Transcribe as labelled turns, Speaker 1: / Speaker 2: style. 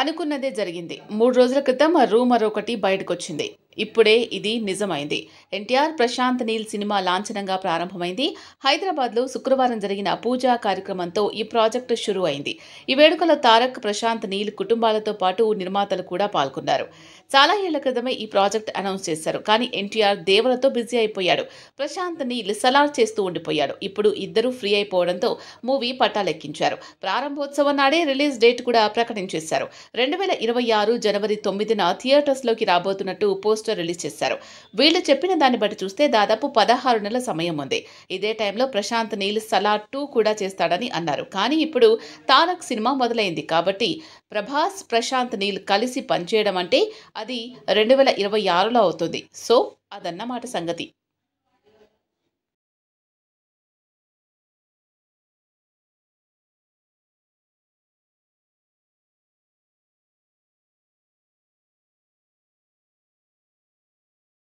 Speaker 1: అనుకున్నదే జరిగింది మూడు రోజుల క్రితం రూమర్ ఒకటి బయటకొచ్చింది ఇప్పుడే ఇది నిజమైంది ఎన్టీఆర్ ప్రశాంత్ నీల్ సినిమా లాంఛనంగా ప్రారంభమైంది హైదరాబాద్లో శుక్రవారం జరిగిన పూజా కార్యక్రమంతో ఈ ప్రాజెక్టు షురు అయింది ఈ వేడుకలో తారక్ ప్రశాంత్ నీల్ కుటుంబాలతో పాటు నిర్మాతలు కూడా పాల్గొన్నారు చాలా ఏళ్ల క్రితమే ఈ ప్రాజెక్ట్ అనౌన్స్ చేశారు కానీ ఎన్టీఆర్ దేవులతో బిజీ అయిపోయాడు ప్రశాంత్ నీల్ సలార్ చేస్తూ ఉండిపోయాడు ఇప్పుడు ఇద్దరూ ఫ్రీ అయిపోవడంతో మూవీ పట్టాలెక్కించారు ప్రారంభోత్సవం నాడే రిలీజ్ డేట్ కూడా ప్రకటించేశారు రెండు వేల ఇరవై ఆరు జనవరి తొమ్మిదిన థియేటర్స్లోకి రాబోతున్నట్టు పోస్ట్ పోస్టర్ రిలీజ్ చేశారు వీళ్ళు చెప్పిన దాన్ని బట్టి చూస్తే దాదాపు పదహారు నెలల సమయం ఉంది ఇదే టైంలో ప్రశాంత్ నీల్ సలా టూ కూడా చేస్తాడని అన్నారు కానీ ఇప్పుడు తారక్ సినిమా మొదలైంది కాబట్టి ప్రభాస్ ప్రశాంత్ నీల్ కలిసి పనిచేయడం అంటే అది రెండు వేల ఇరవై ఆరులో అవుతుంది సో అదన్నమాట సంగతి